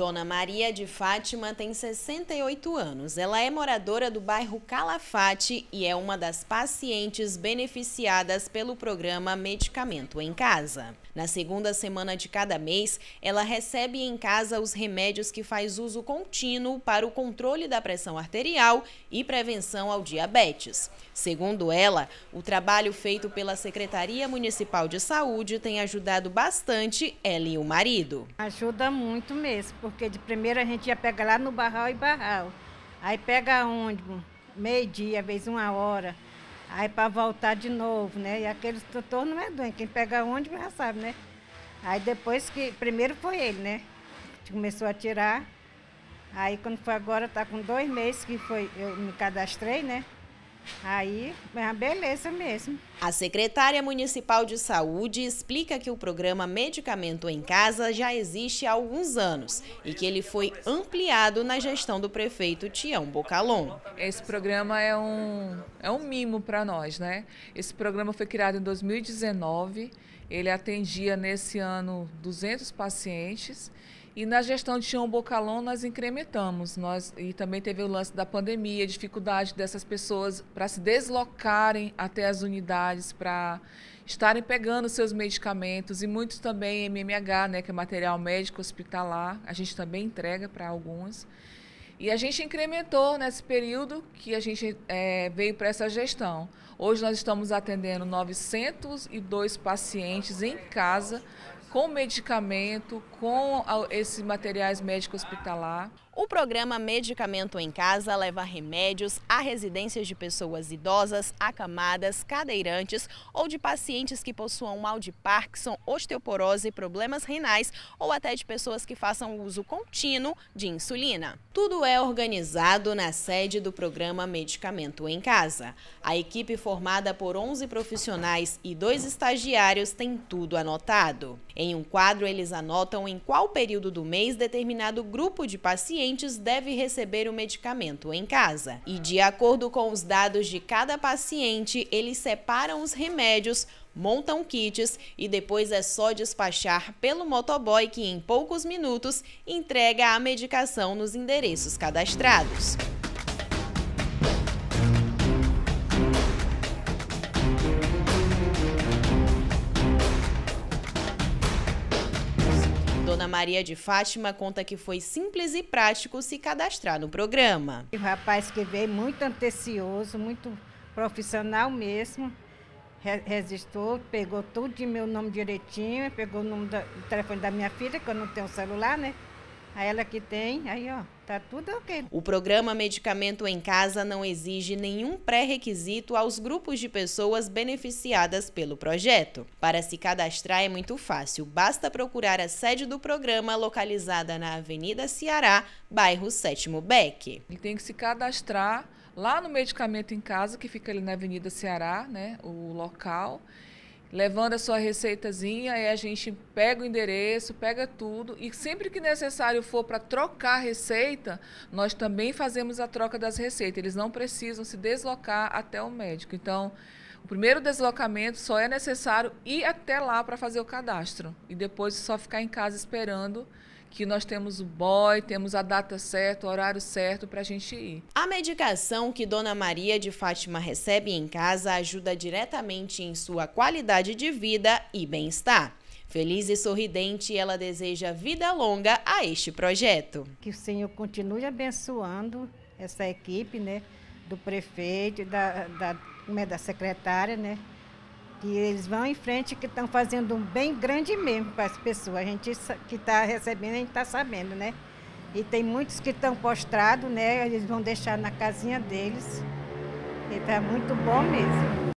Dona Maria de Fátima tem 68 anos. Ela é moradora do bairro Calafate e é uma das pacientes beneficiadas pelo programa Medicamento em Casa. Na segunda semana de cada mês, ela recebe em casa os remédios que faz uso contínuo para o controle da pressão arterial e prevenção ao diabetes. Segundo ela, o trabalho feito pela Secretaria Municipal de Saúde tem ajudado bastante ela e o marido. Ajuda muito mesmo, porque de primeira a gente ia pegar lá no barral e barral. Aí pega ônibus, meio-dia, vez uma hora. Aí para voltar de novo, né? E aquele tutor não é doente, quem pega ônibus já sabe, né? Aí depois que. Primeiro foi ele, né? Começou a tirar. Aí quando foi agora, tá com dois meses que foi, eu me cadastrei, né? Aí é uma beleza mesmo. A secretária municipal de saúde explica que o programa Medicamento em Casa já existe há alguns anos e que ele foi ampliado na gestão do prefeito Tião Bocalon. Esse programa é um, é um mimo para nós, né? Esse programa foi criado em 2019, ele atendia nesse ano 200 pacientes e na gestão de Tião Bocalon nós incrementamos. Nós, e também teve o lance da pandemia, dificuldade dessas pessoas para se deslocarem até as unidades, para estarem pegando seus medicamentos e muitos também MMH, né, que é material médico hospitalar. A gente também entrega para alguns. E a gente incrementou nesse período que a gente é, veio para essa gestão. Hoje nós estamos atendendo 902 pacientes em casa com medicamento, com esses materiais médicos hospitalar. O programa Medicamento em Casa leva remédios a residências de pessoas idosas, acamadas, cadeirantes ou de pacientes que possuam mal de Parkinson, osteoporose, problemas renais ou até de pessoas que façam uso contínuo de insulina. Tudo é organizado na sede do programa Medicamento em Casa. A equipe formada por 11 profissionais e dois estagiários tem tudo anotado. Em um quadro, eles anotam em qual período do mês determinado grupo de pacientes pacientes deve receber o medicamento em casa. E de acordo com os dados de cada paciente, eles separam os remédios montam kits e depois é só despachar pelo motoboy que em poucos minutos entrega a medicação nos endereços cadastrados. Dona Maria de Fátima conta que foi simples e prático se cadastrar no programa. O rapaz que veio muito antecioso, muito profissional mesmo, resistiu, pegou tudo de meu nome direitinho, pegou o, nome da, o telefone da minha filha, que eu não tenho celular, né? A ela que tem, aí ó, tá tudo ok. O programa Medicamento em Casa não exige nenhum pré-requisito aos grupos de pessoas beneficiadas pelo projeto. Para se cadastrar é muito fácil, basta procurar a sede do programa localizada na Avenida Ceará, bairro Sétimo Beck. Ele tem que se cadastrar lá no Medicamento em Casa, que fica ali na Avenida Ceará, né, o local levando a sua receitazinha, aí a gente pega o endereço, pega tudo e sempre que necessário for para trocar a receita, nós também fazemos a troca das receitas. Eles não precisam se deslocar até o médico. Então, o primeiro deslocamento só é necessário ir até lá para fazer o cadastro e depois só ficar em casa esperando que nós temos o boy, temos a data certa, o horário certo para a gente ir. A medicação que Dona Maria de Fátima recebe em casa ajuda diretamente em sua qualidade de vida e bem-estar. Feliz e sorridente, ela deseja vida longa a este projeto. Que o Senhor continue abençoando essa equipe, né? Do prefeito, da, da, é, da secretária, né? E eles vão em frente que estão fazendo um bem grande mesmo para as pessoas. A gente que está recebendo, a gente está sabendo, né? E tem muitos que estão postrados, né? Eles vão deixar na casinha deles. E está muito bom mesmo.